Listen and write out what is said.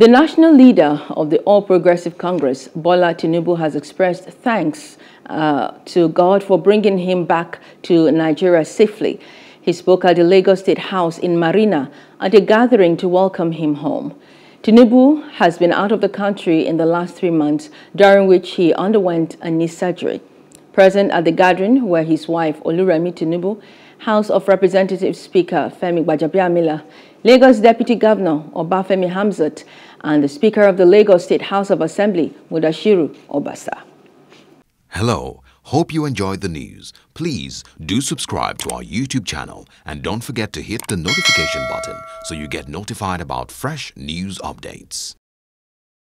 The national leader of the All Progressive Congress, Bola Tinubu, has expressed thanks uh, to God for bringing him back to Nigeria safely. He spoke at the Lagos State House in Marina at a gathering to welcome him home. Tinubu has been out of the country in the last three months, during which he underwent a knee surgery. Present at the gathering were his wife Oluremi Tinubu, House of Representatives Speaker Femi Gbajabiamila, Lagos Deputy Governor Obafemi Hamzat, and the Speaker of the Lagos State House of Assembly Mudashiru Obasa. Hello, hope you enjoyed the news. Please do subscribe to our YouTube channel and don't forget to hit the notification button so you get notified about fresh news updates.